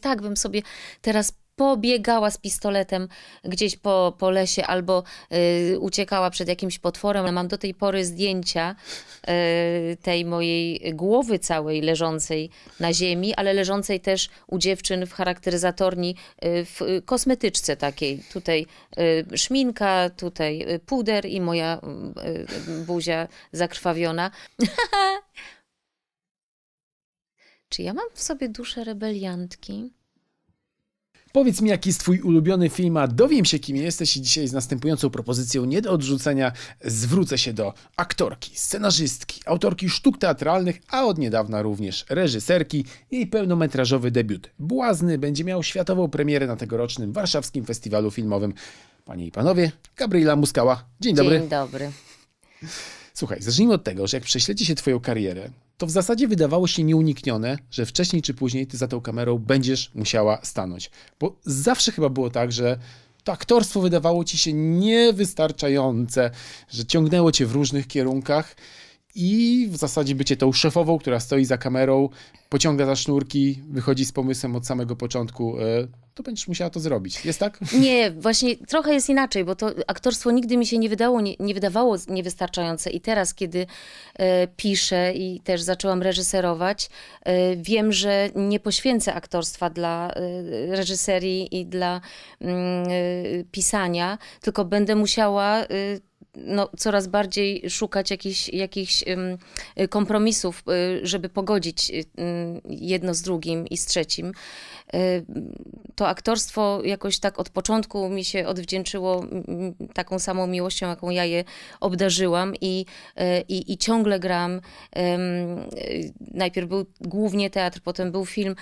tak bym sobie teraz pobiegała z pistoletem gdzieś po, po lesie albo y, uciekała przed jakimś potworem. Mam do tej pory zdjęcia y, tej mojej głowy całej leżącej na ziemi, ale leżącej też u dziewczyn w charakteryzatorni y, w kosmetyczce takiej. Tutaj y, szminka, tutaj y, puder i moja y, buzia zakrwawiona. Czy ja mam w sobie duszę rebeliantki? Powiedz mi, jaki jest twój ulubiony film, a dowiem się, kim jesteś i dzisiaj z następującą propozycją nie do odrzucenia zwrócę się do aktorki, scenarzystki, autorki sztuk teatralnych, a od niedawna również reżyserki. Jej pełnometrażowy debiut Błazny będzie miał światową premierę na tegorocznym warszawskim festiwalu filmowym. Panie i panowie, Gabriela Muskała. Dzień dobry. Dzień dobry. Słuchaj, zacznijmy od tego, że jak prześledzi się twoją karierę, to w zasadzie wydawało się nieuniknione, że wcześniej czy później ty za tą kamerą będziesz musiała stanąć. Bo zawsze chyba było tak, że to aktorstwo wydawało ci się niewystarczające, że ciągnęło cię w różnych kierunkach i w zasadzie bycie tą szefową, która stoi za kamerą, pociąga za sznurki, wychodzi z pomysłem od samego początku, e, to będziesz musiała to zrobić. Jest tak? Nie, właśnie trochę jest inaczej, bo to aktorstwo nigdy mi się nie, wydało, nie, nie wydawało niewystarczające i teraz, kiedy e, piszę i też zaczęłam reżyserować, e, wiem, że nie poświęcę aktorstwa dla e, reżyserii i dla mm, e, pisania, tylko będę musiała e, no, coraz bardziej szukać jakichś, jakichś y, kompromisów, y, żeby pogodzić y, jedno z drugim i z trzecim. To aktorstwo jakoś tak od początku mi się odwdzięczyło taką samą miłością, jaką ja je obdarzyłam i, i, i ciągle gram. Najpierw był głównie teatr, potem był film,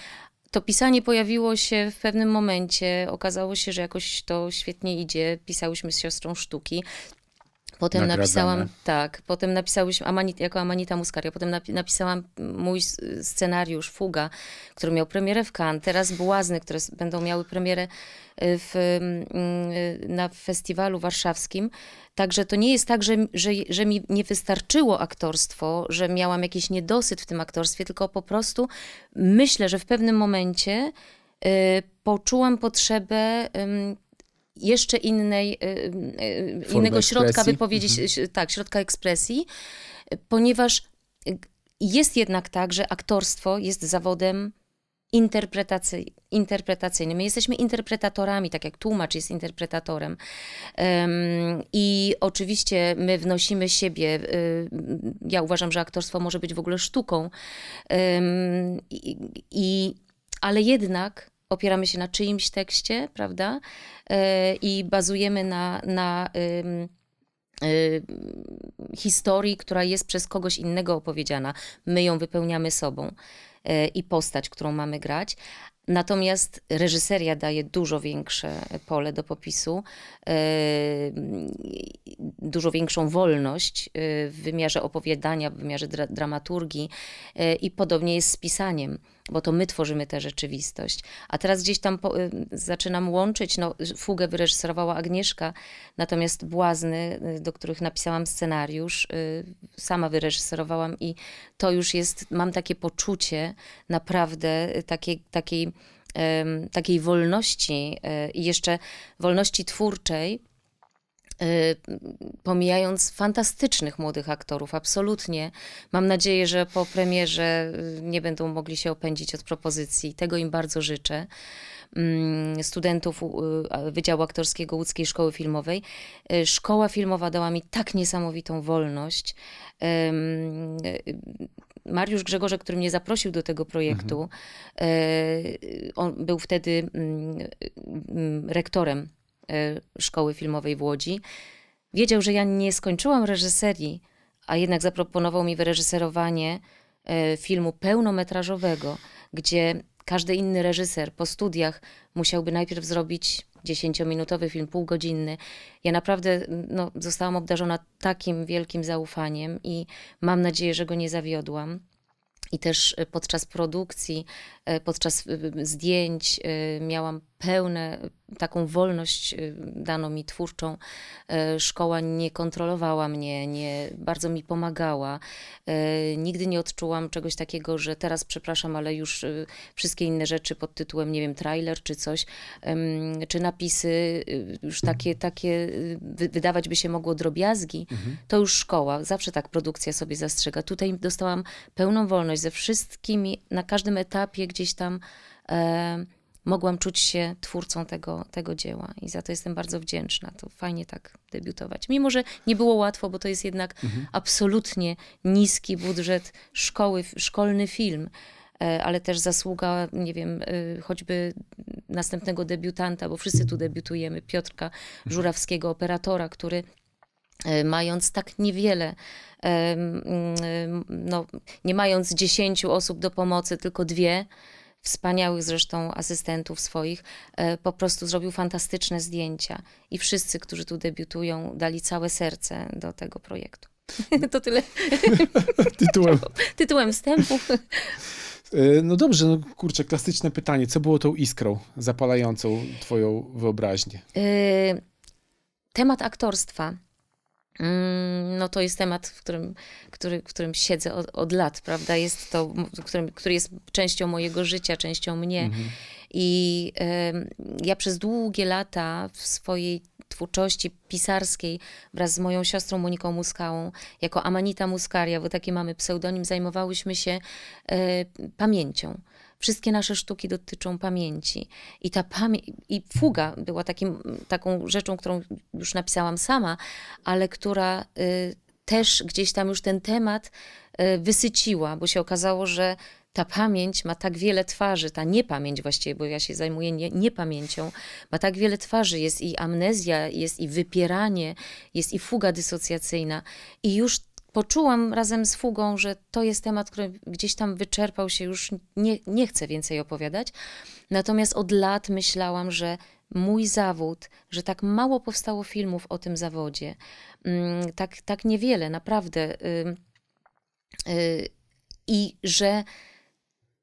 to pisanie pojawiło się w pewnym momencie. Okazało się, że jakoś to świetnie idzie. Pisałyśmy z siostrą sztuki potem nagradzane. napisałam, tak, potem napisałyśmy, Amanit, jako Amanita Muscaria, potem napisałam mój scenariusz Fuga, który miał premierę w Cannes, teraz Błazny, które będą miały premierę e, w, mm, e, na festiwalu warszawskim. Także to nie jest tak, że, że, że mi nie wystarczyło aktorstwo, że miałam jakiś niedosyt w tym aktorstwie, tylko po prostu myślę, że w pewnym momencie y, poczułam potrzebę y, jeszcze innej, y, y, y, innego środka wypowiedzi, mhm. tak, środka ekspresji, ponieważ jest jednak tak, że aktorstwo jest zawodem interpretacy, My jesteśmy interpretatorami, tak jak tłumacz jest interpretatorem. Um, I oczywiście my wnosimy siebie. Um, ja uważam, że aktorstwo może być w ogóle sztuką. Um, i, i, ale jednak opieramy się na czyimś tekście, prawda? E, I bazujemy na, na y, historii, która jest przez kogoś innego opowiedziana. My ją wypełniamy sobą e, i postać, którą mamy grać, Natomiast reżyseria daje dużo większe pole do popisu, yy, dużo większą wolność yy, w wymiarze opowiadania, w wymiarze dra dramaturgii yy, i podobnie jest z pisaniem bo to my tworzymy tę rzeczywistość. A teraz gdzieś tam po, zaczynam łączyć, no, fugę wyreżyserowała Agnieszka, natomiast Błazny, do których napisałam scenariusz, sama wyreżyserowałam i to już jest, mam takie poczucie naprawdę takiej, takiej takiej wolności e, i jeszcze wolności twórczej, e, pomijając fantastycznych młodych aktorów, absolutnie. Mam nadzieję, że po premierze e, nie będą mogli się opędzić od propozycji. Tego im bardzo życzę. Mm, studentów Wydziału Aktorskiego Łódzkiej Szkoły Filmowej. E, szkoła filmowa dała mi tak niesamowitą wolność. E, Mariusz Grzegorze, który mnie zaprosił do tego projektu, mhm. E, on był wtedy mm, mm, rektorem Szkoły Filmowej w Łodzi. Wiedział, że ja nie skończyłam reżyserii, a jednak zaproponował mi wyreżyserowanie filmu pełnometrażowego, gdzie każdy inny reżyser po studiach musiałby najpierw zrobić dziesięciominutowy film, półgodzinny. Ja naprawdę no, zostałam obdarzona takim wielkim zaufaniem i mam nadzieję, że go nie zawiodłam. I też e, podczas produkcji, e, podczas e, zdjęć miałam pełne, taką wolność y, daną mi twórczą. Y, szkoła nie kontrolowała mnie, nie, bardzo mi pomagała. Y, nigdy nie odczułam czegoś takiego, że teraz przepraszam, ale już wszystkie inne rzeczy pod tytułem, nie wiem, trailer czy coś, czy napisy, już takie, takie wydawać by się mogło drobiazgi, mhm. to już szkoła. Zawsze tak produkcja sobie zastrzega. Tutaj dostałam pełną wolność ze wszystkimi, na każdym etapie gdzieś tam. E, mogłam czuć się twórcą tego, tego dzieła i za to jestem bardzo wdzięczna. To fajnie tak debiutować. Mimo, że nie było łatwo, bo to jest jednak mhm. absolutnie niski budżet szkoły, szkolny film e, ale też zasługa, nie wiem, e, choćby następnego debiutanta, bo wszyscy tu debiutujemy, Piotrka mhm. Żurawskiego, operatora, który e, mając tak niewiele, no, nie mając dziesięciu osób do pomocy, tylko dwie, wspaniałych zresztą asystentów swoich, e, po prostu zrobił fantastyczne zdjęcia i wszyscy, którzy tu debiutują, dali całe serce do tego projektu. To tyle. tytułem. tytułem wstępu. E, no dobrze, no kurczę, klasyczne pytanie. Co było tą iskrą zapalającą twoją wyobraźnię? E, temat aktorstwa Mm, no to jest temat, w którym, który, w którym siedzę od, od lat, prawda? Jest to, który, który jest częścią mojego życia, częścią mnie. Mhm. I y, ja przez długie lata w swojej twórczości pisarskiej wraz z moją siostrą Moniką Muskałą, jako Amanita Muskaria, bo taki mamy pseudonim, zajmowałyśmy się y, pamięcią Wszystkie nasze sztuki dotyczą pamięci. I ta pamięć, i fuga była takim, taką rzeczą, którą już napisałam sama, ale która y, też gdzieś tam już ten temat y, wysyciła, bo się okazało, że ta pamięć ma tak wiele twarzy, ta niepamięć właściwie, bo ja się zajmuję nie, niepamięcią, ma tak wiele twarzy. Jest i amnezja, jest i wypieranie, jest i fuga dysocjacyjna. I już poczułam razem z Fugą, że to jest temat, który gdzieś tam wyczerpał się, już nie, nie chcę więcej opowiadać. Natomiast od lat myślałam, że mój zawód, że tak mało powstało filmów o tym zawodzie, mm, tak, tak niewiele, naprawdę. Y, y, I że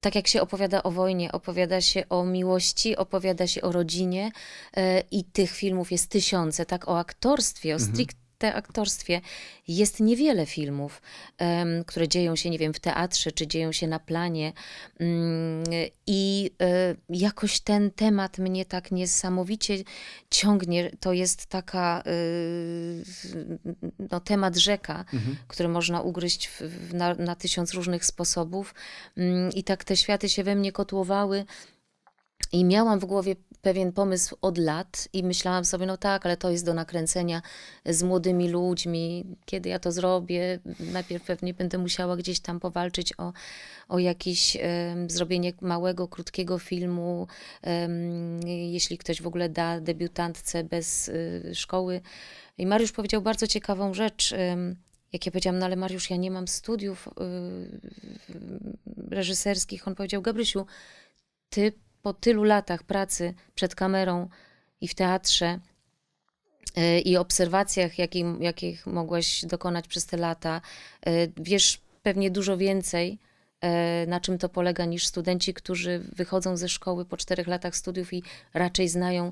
tak jak się opowiada o wojnie, opowiada się o miłości, opowiada się o rodzinie y, i tych filmów jest tysiące, tak o aktorstwie, o mhm. strict te aktorstwie jest niewiele filmów, um, które dzieją się, nie wiem, w teatrze, czy dzieją się na planie. Um, I um, jakoś ten temat mnie tak niesamowicie ciągnie. To jest taka, e, no, temat rzeka, mhm. który można ugryźć w, w, na, na, tysiąc różnych sposobów. Mm, I tak te światy się we mnie kotłowały. I miałam w głowie pewien pomysł od lat i myślałam sobie, no tak, ale to jest do nakręcenia z młodymi ludźmi. Kiedy ja to zrobię, najpierw pewnie będę musiała gdzieś tam powalczyć o, o jakieś um, zrobienie małego, krótkiego filmu. Um, jeśli ktoś w ogóle da debiutantce bez y, szkoły. I Mariusz powiedział bardzo ciekawą rzecz. Um, jak ja powiedziałam, no ale Mariusz, ja nie mam studiów y, reżyserskich, on powiedział, Gabrysiu, ty po tylu latach pracy przed kamerą i w teatrze e, i obserwacjach, jakim, jakich mogłaś dokonać przez te lata, e, wiesz pewnie dużo więcej, e, na czym to polega, niż studenci, którzy wychodzą ze szkoły po czterech latach studiów i raczej znają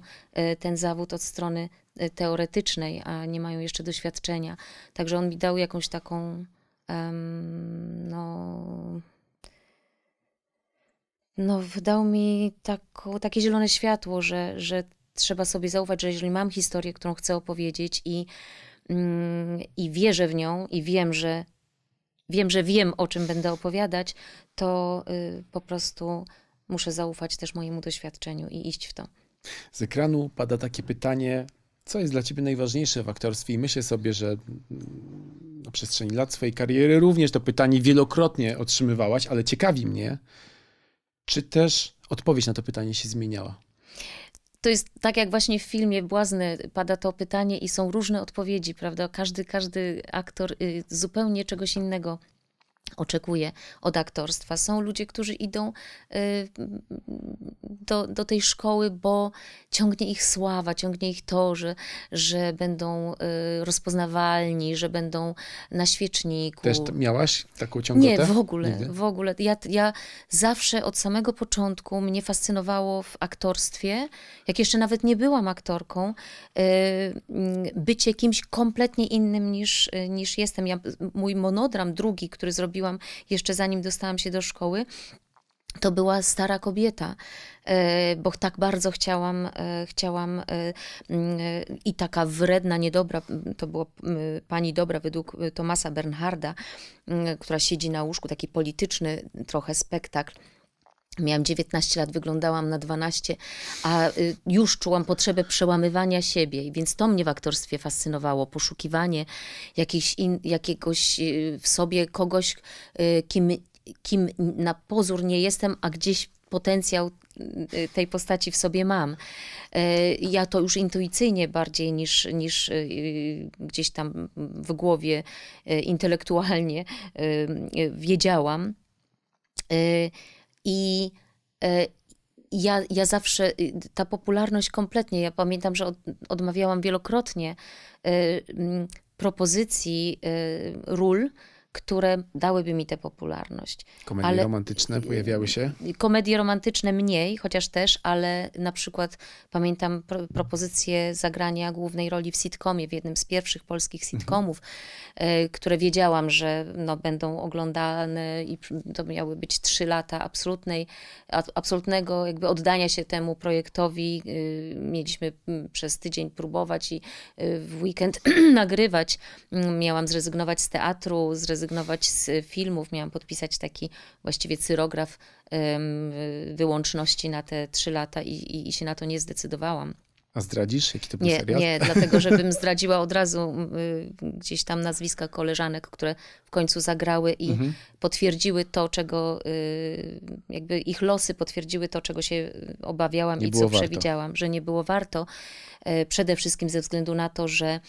ten zawód od strony teoretycznej, a nie mają jeszcze doświadczenia. Także on mi dał jakąś taką. Um, no, no, dał mi takie zielone światło, że, że trzeba sobie zaufać, że jeżeli mam historię, którą chcę opowiedzieć i, mm, i wierzę w nią i wiem, że wiem, że wiem, o czym będę opowiadać, to y, po prostu muszę zaufać też mojemu doświadczeniu i iść w to. Z ekranu pada takie pytanie, co jest dla ciebie najważniejsze w aktorstwie? I myślę sobie, że mm, na przestrzeni lat swojej kariery również to pytanie wielokrotnie otrzymywałaś, ale ciekawi mnie, czy też odpowiedź na to pytanie się zmieniała? To jest tak jak właśnie w filmie Błazny pada to pytanie i są różne odpowiedzi, prawda? Każdy, każdy aktor y, zupełnie czegoś innego oczekuje od aktorstwa. Są ludzie, którzy idą y, do, do tej szkoły, bo ciągnie ich sława, ciągnie ich to, że, że będą y, rozpoznawalni, że będą na świeczniku. Też miałaś taką ciągotę? Nie, w ogóle, w ogóle. Ja, ja zawsze od samego początku mnie fascynowało w aktorstwie, jak jeszcze nawet nie byłam aktorką, y, bycie kimś kompletnie innym niż, niż jestem. Ja, mój monodram drugi, który zrobiłam jeszcze zanim dostałam się do szkoły, to była stara kobieta, e, bo tak bardzo chciałam, e, chciałam e, i taka wredna, niedobra, to była pani dobra według Tomasa Bernharda, która siedzi na łóżku, taki polityczny trochę spektakl Miałam 19 lat, wyglądałam na 12, a y, już czułam potrzebę przełamywania siebie, więc to mnie w aktorstwie fascynowało poszukiwanie in, jakiegoś y, w sobie kogoś, y, kim, kim na pozór nie jestem, a gdzieś potencjał tej postaci w sobie mam. E, ja to już intuicyjnie bardziej niż, niż gdzieś tam w głowie intelektualnie wiedziałam. E, i e, ja, ja zawsze, y, ta popularność kompletnie, ja pamiętam, że od, odmawiałam wielokrotnie e, propozycji e, ról, które dałyby mi tę popularność. Komedie ale, romantyczne pojawiały się? Y, komedie romantyczne mniej, chociaż też, ale na przykład pamiętam pro, propozycję zagrania głównej roli w sitcomie, w jednym z pierwszych polskich mhm. sitcomów, y, które wiedziałam, że no, będą oglądane i to miały być trzy lata absolutnej, absolutnego jakby oddania się temu projektowi. Y, mieliśmy mm, przez tydzień próbować i w weekend nagrywać. Mm, miałam zrezygnować z teatru, zrezygnować zrezygnować z filmów, miałam podpisać taki właściwie cyrograf wyłączności na te trzy lata i, i, i się na to nie zdecydowałam. A zdradzisz, jaki to był nie, serial? Nie, dlatego żebym zdradziła od razu y, gdzieś tam nazwiska koleżanek, które w końcu zagrały i mhm. potwierdziły to, czego y, jakby ich losy potwierdziły to, czego się obawiałam nie i co warto. przewidziałam, że nie było warto. Y, przede wszystkim ze względu na to, że e,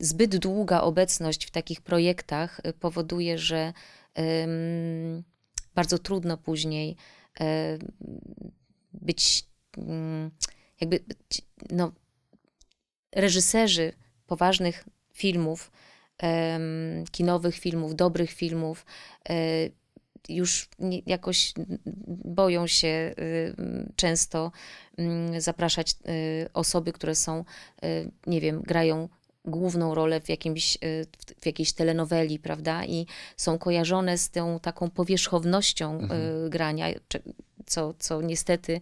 zbyt długa obecność w takich projektach powoduje, że bardzo trudno później e, być mm, jakby no, reżyserzy poważnych filmów, kinowych filmów, dobrych filmów, e, już jakoś boją się y, często mm, zapraszać y, osoby, które są, y, nie wiem, grają główną rolę w, jakimś, w jakiejś telenoweli, prawda? I są kojarzone z tą taką powierzchownością mhm. grania, co, co niestety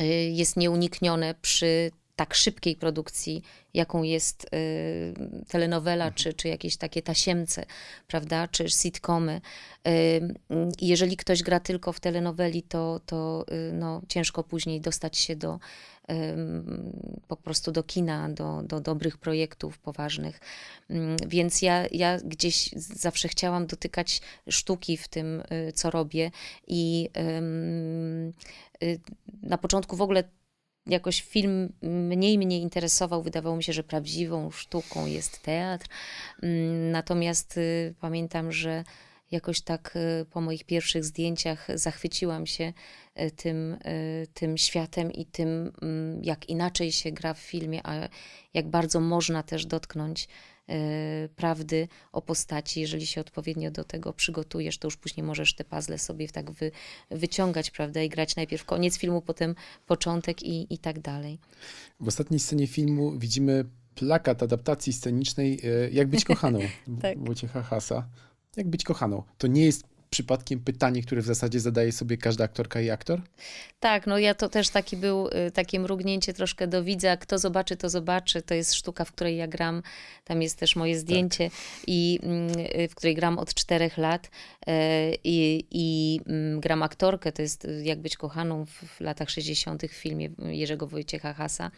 Y, jest nieuniknione przy tak szybkiej produkcji, jaką jest y, telenowela, mhm. czy, czy jakieś takie tasiemce, prawda, czy sitcomy. Y, y jeżeli ktoś gra tylko w telenoweli, to, to y, no, ciężko później dostać się do po prostu do kina, do, do dobrych projektów poważnych. Y, więc ja, ja gdzieś zawsze chciałam dotykać sztuki w tym, y, co robię i na początku w ogóle jakoś film mniej mnie interesował. Wydawało mi się, że prawdziwą sztuką jest teatr. Mm, natomiast y, pamiętam, że jakoś tak y, po moich pierwszych zdjęciach zachwyciłam się y, tym, tym światem i tym, mm, jak inaczej się gra w filmie, a jak bardzo można też dotknąć E, prawdy o postaci. Jeżeli się odpowiednio do tego przygotujesz, to już później możesz te puzzle sobie tak wy, wyciągać, prawda, i grać najpierw koniec filmu, potem początek i, i tak dalej. W ostatniej scenie filmu widzimy plakat adaptacji scenicznej e, Jak być kochaną tak. Wojciecha Hasa. Jak być kochaną. To nie jest przypadkiem pytanie, które w zasadzie zadaje sobie każda aktorka i aktor? Tak, no ja to też taki był, y, takie mrugnięcie troszkę do widza, kto zobaczy, to zobaczy, to jest sztuka, w której ja gram, tam jest też moje zdjęcie tak. i mm, y, w której gram od czterech lat e, i, i mm, gram aktorkę, to jest y, jak być kochaną w latach 60. w filmie Jerzego Wojciecha Hasa.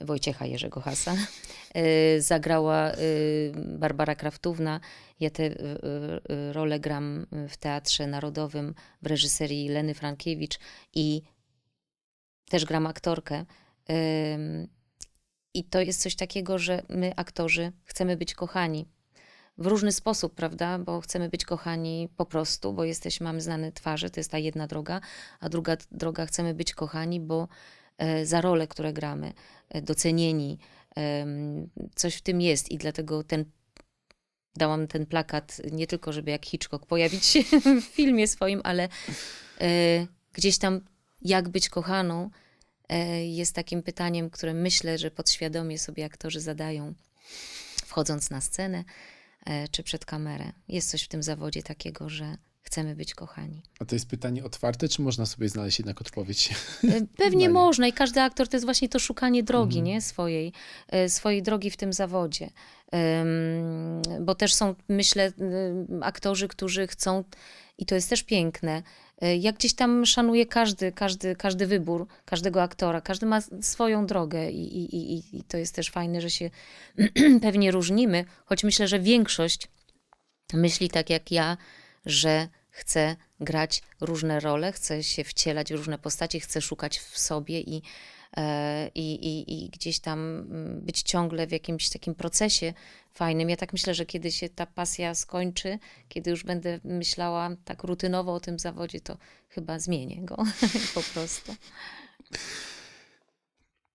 Wojciecha Jerzego Hasa, y, zagrała y, Barbara Kraftówna. Ja tę y, rolę gram w Teatrze Narodowym w reżyserii Leny Frankiewicz i też gram aktorkę. I to jest coś takiego, że my, aktorzy, chcemy być kochani. W różny sposób, prawda? Bo chcemy być kochani po prostu, bo jesteśmy, mamy znane twarze, to jest ta jedna droga, a druga droga, chcemy być kochani, bo E, za role, które gramy, e, docenieni. Coś w tym jest i dlatego ten dałam ten plakat nie tylko, żeby jak Hitchcock pojawić się w filmie swoim, ale e, gdzieś tam jak być kochaną jest takim pytaniem, które myślę, że podświadomie sobie aktorzy zadają wchodząc na scenę czy przed kamerę. Jest coś w tym zawodzie takiego, że chcemy być kochani. A to jest pytanie otwarte, czy można sobie znaleźć jednak odpowiedź? E, pewnie można i każdy aktor to jest właśnie to szukanie drogi, mhm. nie? Swojej, e, swojej drogi w tym zawodzie. Bo też są, myślę, aktorzy, którzy chcą, i to jest też piękne, e, jak gdzieś tam szanuję każdy, każdy, każdy wybór każdego aktora. Każdy ma swoją drogę i, i, i, i to jest też fajne, że się pewnie różnimy, choć myślę, że większość myśli tak jak ja, że chce grać różne role, chce się wcielać w różne postacie, chce szukać w sobie i, e, i, i, i gdzieś tam mm, być ciągle w jakimś takim procesie fajnym. Ja tak myślę, że kiedy się ta pasja skończy, kiedy już będę myślała tak rutynowo o tym zawodzie, to chyba zmienię go po prostu.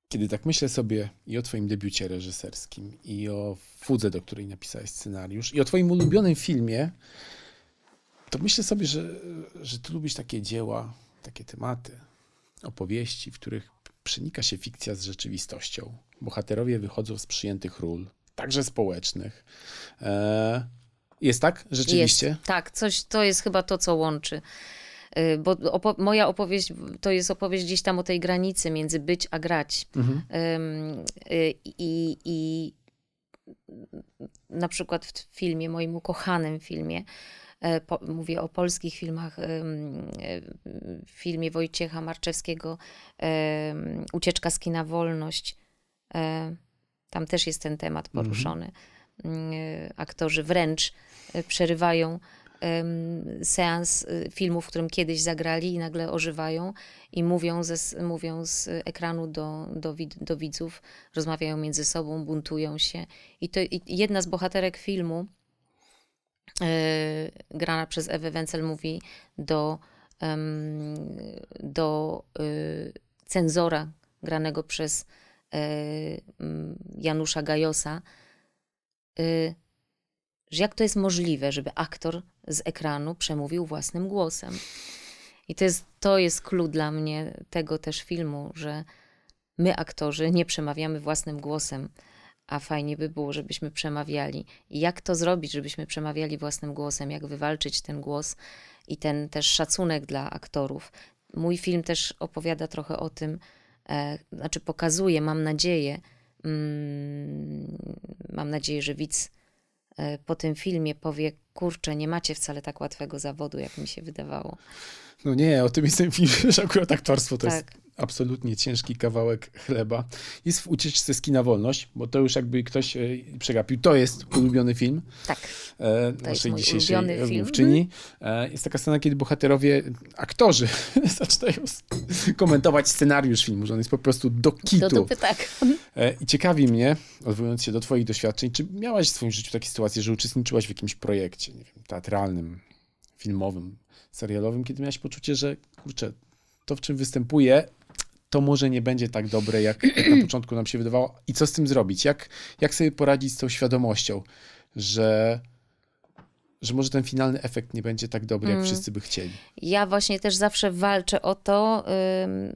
Kiedy tak myślę sobie i o Twoim debiucie reżyserskim, i o fudze, do której napisałeś scenariusz, i o Twoim ulubionym filmie, to myślę sobie, że, że ty lubisz takie dzieła, takie tematy, opowieści, w których przenika się fikcja z rzeczywistością. Bohaterowie wychodzą z przyjętych ról, także społecznych. E, jest tak? Rzeczywiście? Jest, tak, coś, to jest chyba to, co łączy y, bo opo moja opowieść to jest opowieść gdzieś tam o tej granicy między być a grać. Mhm. Y, i, I na przykład w filmie, moim ukochanym filmie, E, po, mówię o polskich filmach, w filmie Wojciecha Marczewskiego Ucieczka z kina Wolność. E, tam też jest ten temat mhm. poruszony. Mhm. Aktorzy wręcz przerywają seans filmu, w którym kiedyś zagrali i nagle ożywają i mówią, ze, mówią z ekranu do, do, do widzów, rozmawiają między sobą, buntują się. I to i jedna z bohaterek filmu, E, grana przez Ewę Wencel mówi do, do y, cenzora granego przez e, Janusza Gajosa, y, że jak to jest możliwe, żeby aktor z ekranu przemówił własnym głosem. I to jest, to jest clue dla mnie tego też filmu, że my, aktorzy, nie przemawiamy własnym głosem a fajnie by było, żebyśmy przemawiali. I jak to zrobić, żebyśmy przemawiali własnym głosem, jak wywalczyć ten głos i ten też szacunek dla aktorów. Mój film też opowiada trochę o tym, e, znaczy pokazuje, mam nadzieję, mm, mam nadzieję, że widz e, po tym filmie powie, kurczę, nie macie wcale tak łatwego zawodu, jak mi się wydawało. No nie, o tym jestem film, że akurat aktorstwo to tak. jest absolutnie ciężki kawałek chleba. Jest w ucieczce z kina Wolność, bo to już jakby ktoś e, przegapił. To jest ulubiony film. Tak. E, to naszej jest dzisiejszej rozmówczyni. E, jest taka scena, kiedy bohaterowie, aktorzy zaczynają komentować scenariusz filmu, że on jest po prostu do kitu. Do dupy, tak. E, I ciekawi mnie, odwołując się do twoich doświadczeń, czy miałaś w swoim życiu takie sytuacje, że uczestniczyłaś w jakimś projekcie, nie wiem, teatralnym, filmowym, serialowym, kiedy miałaś poczucie, że kurczę, to, w czym występuje? to może nie będzie tak dobre, jak, jak na początku nam się wydawało. I co z tym zrobić? Jak, jak sobie poradzić z tą świadomością, że że może ten finalny efekt nie będzie tak dobry, jak mm. wszyscy by chcieli. Ja właśnie też zawsze walczę o to.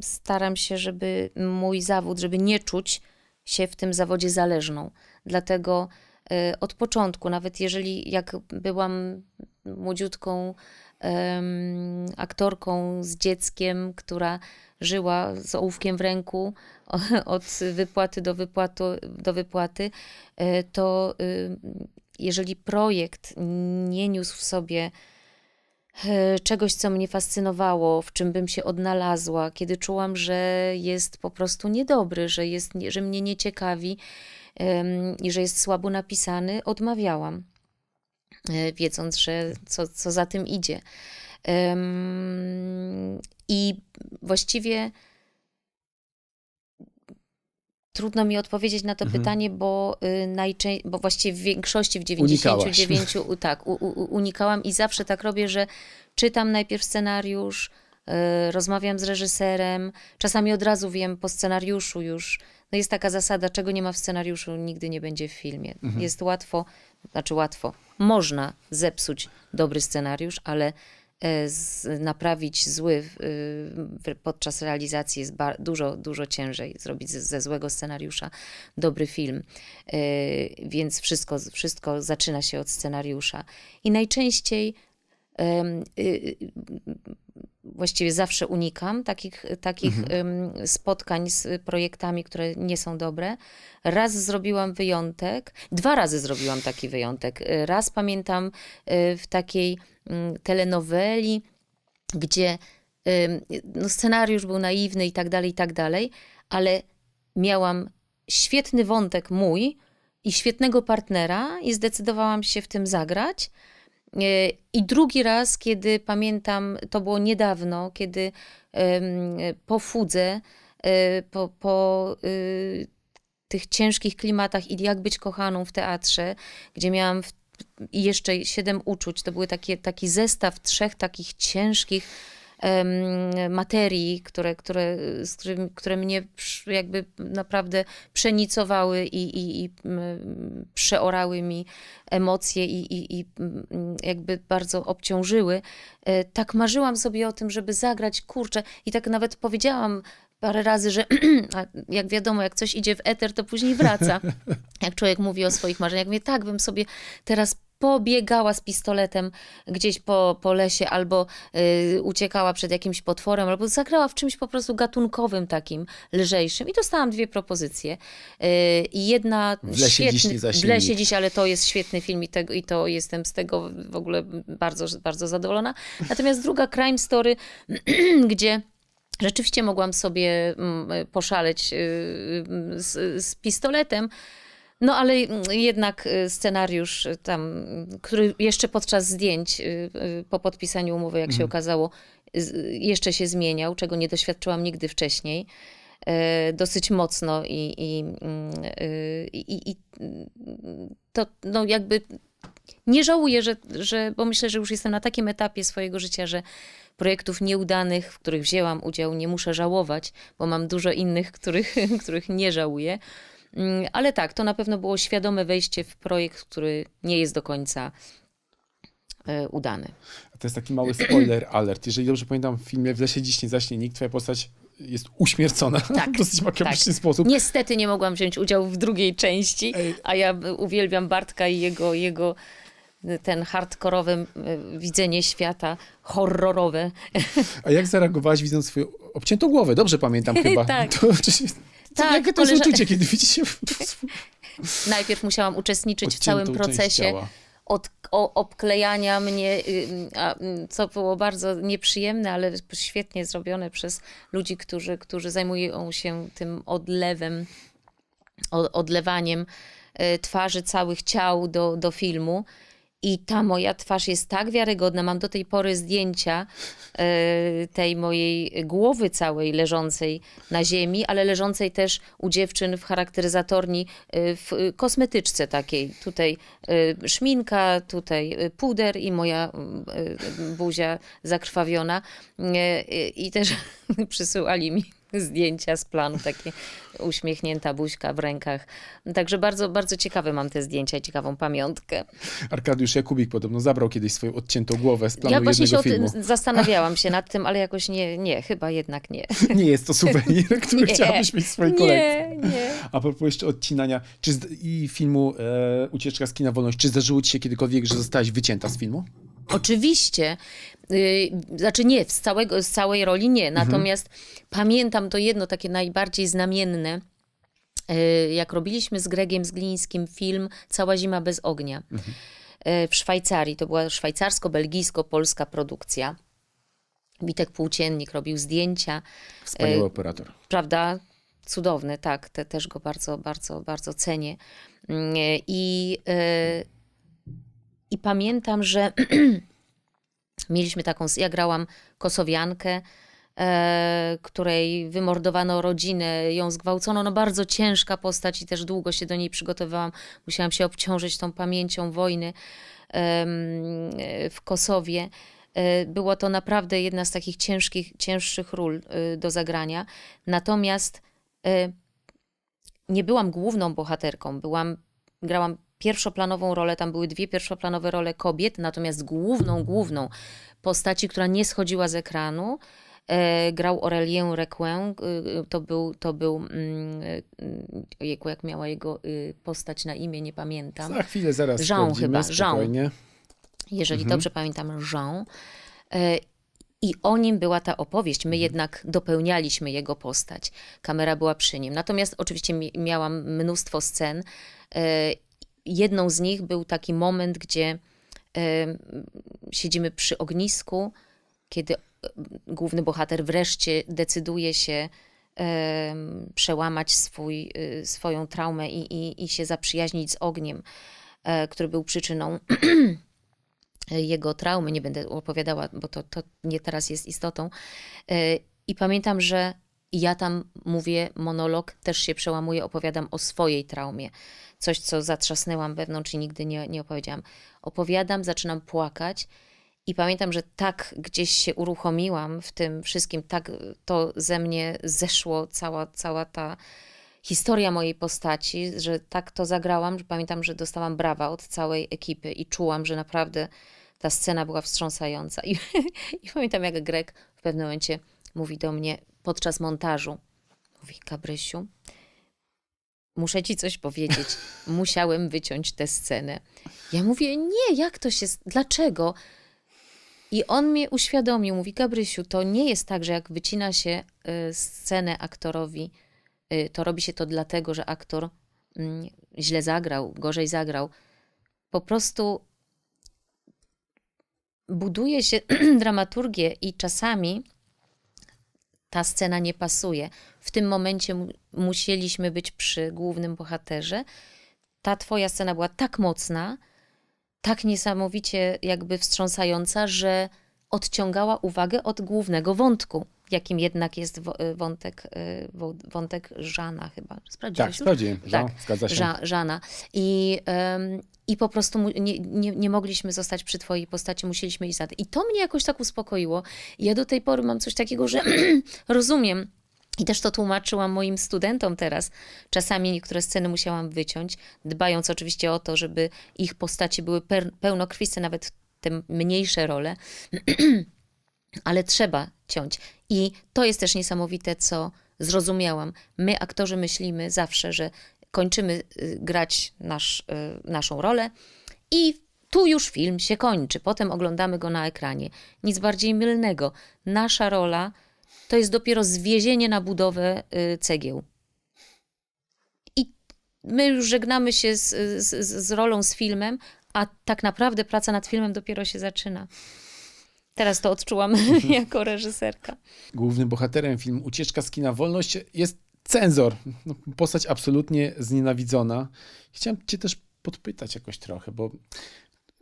staram się, żeby mój zawód, żeby nie czuć się w tym zawodzie zależną. Dlatego y, od początku, nawet jeżeli jak byłam młodziutką aktorką z dzieckiem, która żyła z ołówkiem w ręku od wypłaty do, wypłatu, do wypłaty, e, to y, jeżeli projekt nie niósł w sobie e, czegoś, co mnie fascynowało, w czym bym się odnalazła, kiedy czułam, że jest po prostu niedobry, że, jest, że mnie nie ciekawi i że jest słabo napisany, odmawiałam. E, wiedząc, że co, co za tym idzie. I właściwie trudno mi odpowiedzieć na to mhm. pytanie, bo, y, bo właściwie w większości, w 99, Unikałaś. tak, unikałam i zawsze tak robię, że czytam najpierw scenariusz, y, rozmawiam z reżyserem, czasami od razu wiem po scenariuszu już, no jest taka zasada, czego nie ma w scenariuszu, nigdy nie będzie w filmie. Mhm. Jest łatwo, znaczy łatwo, można zepsuć dobry scenariusz, ale e, z, naprawić zły podczas realizacji jest bar, dużo, dużo ciężej zrobić ze, ze złego scenariusza dobry film. E, więc wszystko, wszystko zaczyna się od scenariusza. I najczęściej y, y, właściwie zawsze unikam takich, takich mhm. spotkań z projektami, które nie są dobre. Raz zrobiłam wyjątek, dwa razy zrobiłam taki wyjątek. Raz pamiętam e, w takiej mm, telenoweli, gdzie no, scenariusz był naiwny i tak dalej, i tak dalej, ale miałam świetny wątek mój i świetnego partnera i zdecydowałam się w tym zagrać. E, I drugi raz, kiedy pamiętam, to było niedawno, kiedy po fudze, e, po, po y, tych ciężkich klimatach i jak być kochaną w teatrze, gdzie miałam jeszcze siedem uczuć, to był taki zestaw trzech takich ciężkich materii, które, które, które mnie jakby naprawdę przenicowały i, i, i przeorały mi emocje i, i, i jakby bardzo obciążyły. E, tak marzyłam sobie o tym, żeby zagrać kurczę i tak nawet powiedziałam parę razy, że jak wiadomo, jak coś idzie w eter, to później wraca. Jak człowiek mówi o swoich marzeniach, mówię, tak, bym sobie teraz pobiegała z pistoletem gdzieś po, po lesie, albo y, uciekała przed jakimś potworem, albo zagrała w czymś po prostu gatunkowym takim, lżejszym. I dostałam dwie propozycje. I y, jedna... W lesie, świetny, dziś w lesie dziś, ale to jest świetny film i, tego, i to jestem z tego w ogóle bardzo, bardzo zadowolona. Natomiast druga, Crime Story, gdzie... Rzeczywiście mogłam sobie mm, poszaleć y, y, z, z pistoletem, no ale mm, jednak y, scenariusz y, tam, który jeszcze podczas zdjęć y, po podpisaniu umowy, jak mhm. się okazało, jeszcze się zmieniał, czego nie doświadczyłam nigdy wcześniej. E, dosyć mocno i, i, mm, i, i to no jakby nie żałuję, że, że, bo myślę, że już jestem na takim etapie swojego życia, że projektów nieudanych, w których wzięłam udział, nie muszę żałować, bo mam dużo innych, których, których nie żałuję. Mm, ale tak, to na pewno było świadome wejście w projekt, który nie jest do końca e, udany. To jest taki mały spoiler alert. Jeżeli dobrze pamiętam w filmie W lesie dziś nie zaśnie nikt, twoja postać jest uśmiercona tak, w dosyć makabryczny tak. sposób. Niestety nie mogłam wziąć udziału w drugiej części, a ja uwielbiam Bartka i jego, jego y, ten hardkorowe y, widzenie świata, horrorowe. A jak zareagowałaś widząc swoją obciętą głowę? Dobrze pamiętam chyba. tak. To, czy tak, jakie to koleżan... jest uczucie, kiedy widzicie... Najpierw musiałam uczestniczyć w całym procesie od, o, obklejania mnie, y, y, y, co było bardzo nieprzyjemne, ale świetnie zrobione przez ludzi, którzy, którzy zajmują się tym odlewem, odlewaniem twarzy całych ciał do, do filmu. I ta moja twarz jest tak wiarygodna. Mam do tej pory zdjęcia y, tej mojej głowy całej leżącej na ziemi, ale leżącej też u dziewczyn w charakteryzatorni, y, w kosmetyczce takiej. Tutaj y, szminka, tutaj puder i moja buzia zakrwawiona. I też przysyłali mi zdjęcia z planu, takie uśmiechnięta buźka w rękach. Także bardzo, bardzo ciekawe mam te zdjęcia, ciekawą pamiątkę. Arkadiusz Jakubik podobno zabrał kiedyś swoją odciętą głowę z planu Ja właśnie się filmu. zastanawiałam się nad tym, ale jakoś nie, nie, chyba jednak nie. Nie jest to suwenir, który nie, chciałabyś mieć w swojej kolekcji. Nie, nie. A propos jeszcze odcinania czy z, i filmu e, Ucieczka z kina Wolność, czy zdarzyło ci się kiedykolwiek, że zostałaś wycięta z filmu? Oczywiście. Y, znaczy nie, z, całego, z całej roli nie. Mhm. Natomiast mhm. pamiętam to jedno takie najbardziej znamienne, y, jak robiliśmy z Gregiem Zglińskim film Cała zima bez ognia mhm. Y, w Szwajcarii. To była szwajcarsko-belgijsko-polska produkcja. Witek Płóciennik robił zdjęcia. Wspaniały operator. Prawda? Cudowny, tak. Te, też go bardzo, bardzo, bardzo cenię. Mm, I, i pamiętam, że Mieliśmy taką, ja grałam kosowiankę, e, której wymordowano rodzinę, ją zgwałcono. No bardzo ciężka postać i też długo się do niej przygotowywałam. Musiałam się obciążyć tą pamięcią wojny e, w Kosowie. E, była to naprawdę jedna z takich ciężkich, cięższych ról e, do zagrania. Natomiast e, nie byłam główną bohaterką, byłam, grałam pierwszoplanową rolę, tam były dwie pierwszoplanowe role kobiet, natomiast główną, główną postaci, która nie schodziła z ekranu, e, grał Aurelien Requin, y, y, to był, to był mm, y, jak miała jego postać na imię, nie pamiętam. Za chwilę, zaraz Jean chyba, spokojnie. Jean. Jeżeli mhm. dobrze pamiętam, Jean. E, I o nim była ta opowieść. My mhm. jednak dopełnialiśmy jego postać. Kamera była przy nim. Natomiast oczywiście miałam mnóstwo scen e, jedną z nich był taki moment, gdzie siedzimy przy ognisku, kiedy e, główny bohater wreszcie decyduje się przełamać swój, y, swoją traumę i, i, i się zaprzyjaźnić z ogniem, e, który był przyczyną jego traumy. Nie będę opowiadała, bo to, to nie teraz jest istotą. E, I pamiętam, że i ja tam mówię monolog, też się przełamuję, opowiadam o swojej traumie. Coś, co zatrzasnęłam wewnątrz i nigdy nie, nie opowiedziałam. Opowiadam, zaczynam płakać. I pamiętam, że tak gdzieś się uruchomiłam w tym wszystkim, tak to ze mnie zeszło, cała, cała ta historia mojej postaci, że tak to zagrałam, że pamiętam, że dostałam brawa od całej ekipy i czułam, że naprawdę ta scena była wstrząsająca. I, i pamiętam, jak Greg w pewnym momencie mówi do mnie: podczas montażu. Mówi Kabrysiu, muszę ci coś powiedzieć. Musiałem wyciąć tę scenę. Ja mówię, nie, jak to się, dlaczego? I on mnie uświadomił, mówi Kabrysiu, to nie jest tak, że jak wycina się y, scenę aktorowi, y, to robi się to dlatego, że aktor mm, źle zagrał, gorzej zagrał. Po prostu buduje się dramaturgię i czasami ta scena nie pasuje. W tym momencie mu musieliśmy być przy głównym bohaterze. Ta twoja scena była tak mocna, tak niesamowicie jakby wstrząsająca, że odciągała uwagę od głównego wątku jakim jednak jest y, wątek, y, wątek Żana chyba. Sprawdziłeś? Tak, sprawdziłem. Tak, no, zgadza się. Żana. I, um, i po prostu nie, nie, nie, mogliśmy zostać przy twojej postaci, musieliśmy iść za I to mnie jakoś tak uspokoiło. ja do tej pory mam coś takiego, że rozumiem, i też to tłumaczyłam moim studentom teraz. Czasami niektóre sceny musiałam wyciąć, dbając oczywiście o to, żeby ich postacie były pełnokrwiste, nawet te mniejsze role. ale trzeba ciąć. I to jest też niesamowite, co zrozumiałam. My, aktorzy, myślimy zawsze, że kończymy y, grać nasz, y, naszą rolę i tu już film się kończy, potem oglądamy go na ekranie. Nic bardziej mylnego. Nasza rola to jest dopiero zwiezienie na budowę y, cegieł. I my już żegnamy się z, z, z rolą, z filmem, a tak naprawdę praca nad filmem dopiero się zaczyna. Teraz to odczułam jako reżyserka. Głównym bohaterem filmu Ucieczka z kina Wolność jest cenzor. No, postać absolutnie znienawidzona. Chciałem cię też podpytać jakoś trochę, bo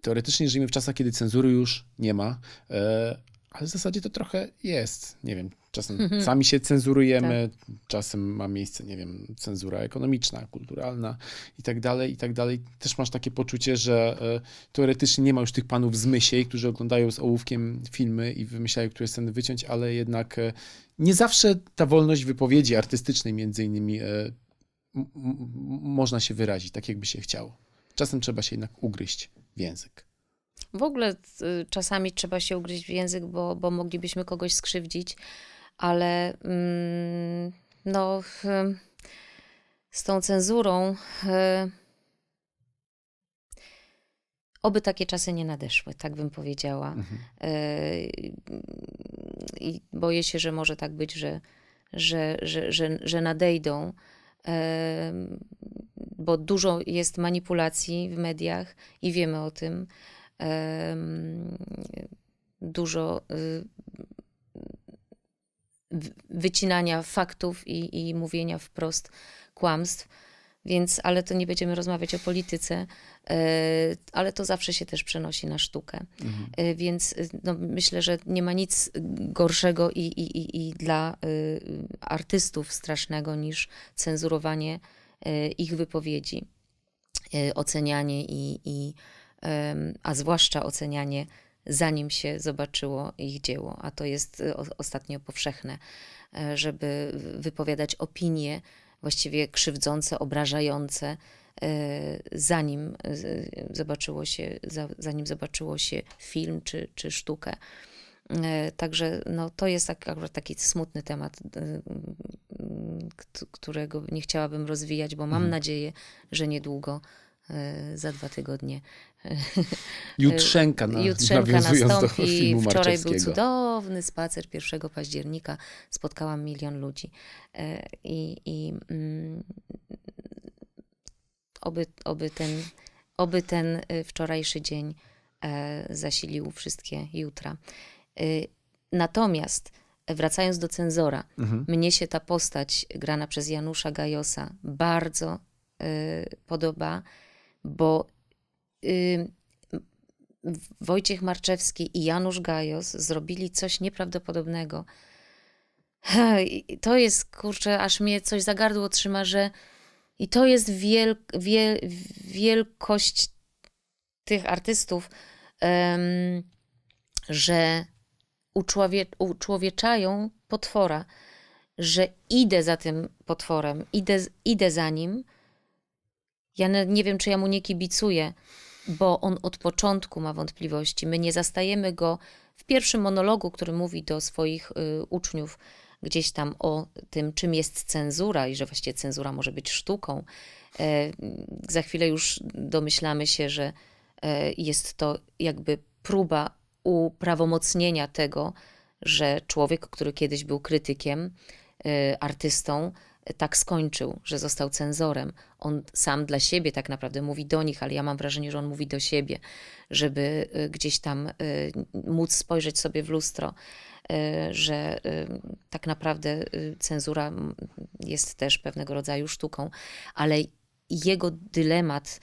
teoretycznie żyjemy w czasach, kiedy cenzury już nie ma, e, ale w zasadzie to trochę jest. Nie wiem, Czasem mhm. sami się cenzurujemy, tak. czasem ma miejsce, nie wiem, cenzura ekonomiczna, kulturalna i tak dalej, i tak dalej. Też masz takie poczucie, że e, teoretycznie nie ma już tych panów z mysiej, którzy oglądają z ołówkiem filmy i wymyślają, które sceny wyciąć, ale jednak e, nie zawsze ta wolność wypowiedzi artystycznej między innymi e, można się wyrazić tak, jakby się chciało. Czasem trzeba się jednak ugryźć w język. W ogóle czasami trzeba się ugryźć w język, bo, bo moglibyśmy kogoś skrzywdzić ale mm, no, z tą cenzurą e, oby takie czasy nie nadeszły, tak bym powiedziała. Mhm. E, I boję się, że może tak być, że, że, że, że, że nadejdą, e, bo dużo jest manipulacji w mediach i wiemy o tym. Dużo y, wycinania faktów i, i mówienia wprost kłamstw. Więc, ale to nie będziemy rozmawiać o polityce, e, ale to zawsze się też przenosi na sztukę. Mhm. E, więc e, no, myślę, że nie ma nic gorszego i, i, i dla artystów strasznego niż cenzurowanie ich wypowiedzi, ocenianie i, i a zwłaszcza ocenianie zanim się zobaczyło ich dzieło, a to jest y, ostatnio powszechne, e, żeby wypowiadać opinie właściwie krzywdzące, obrażające, e, zanim y, y, zobaczyło się, zanim zobaczyło się film czy, czy sztukę. E, także no, to jest tak, akurat taki smutny temat, którego nie chciałabym rozwijać, bo mam mhm. nadzieję, że niedługo E, za dwa tygodnie. Jutrzenka, na, Jutrzenka nastąpi. Wczoraj był cudowny spacer 1 października. Spotkałam milion ludzi. E, I, i mm, oby, oby, ten, oby ten e, wczorajszy dzień zasilił wszystkie jutra. Natomiast wracając do cenzora, mhm. mnie się ta postać grana przez Janusza Gajosa bardzo podoba bo y, Wojciech Marczewski i Janusz Gajos zrobili coś nieprawdopodobnego. to jest, kurczę, aż mnie coś za gardło trzyma, że i to jest wiel, wiel, wielkość tych artystów, um, że uczłowie, uczłowieczają potwora, że idę za tym potworem, idę, idę za nim ja nie wiem, czy ja mu nie kibicuję, bo on od początku ma wątpliwości. My nie zastajemy go w pierwszym monologu, który mówi do swoich y, uczniów gdzieś tam o tym, czym jest cenzura i że właściwie cenzura może być sztuką. E, za chwilę już domyślamy się, że e, jest to jakby próba uprawomocnienia tego, że człowiek, który kiedyś był krytykiem, y, artystą, tak skończył, że został cenzorem. On sam dla siebie tak naprawdę mówi do nich, ale ja mam wrażenie, że on mówi do siebie, żeby y, gdzieś tam y, móc spojrzeć sobie w lustro, y, że tak naprawdę cenzura jest też pewnego rodzaju sztuką, ale jego dylemat,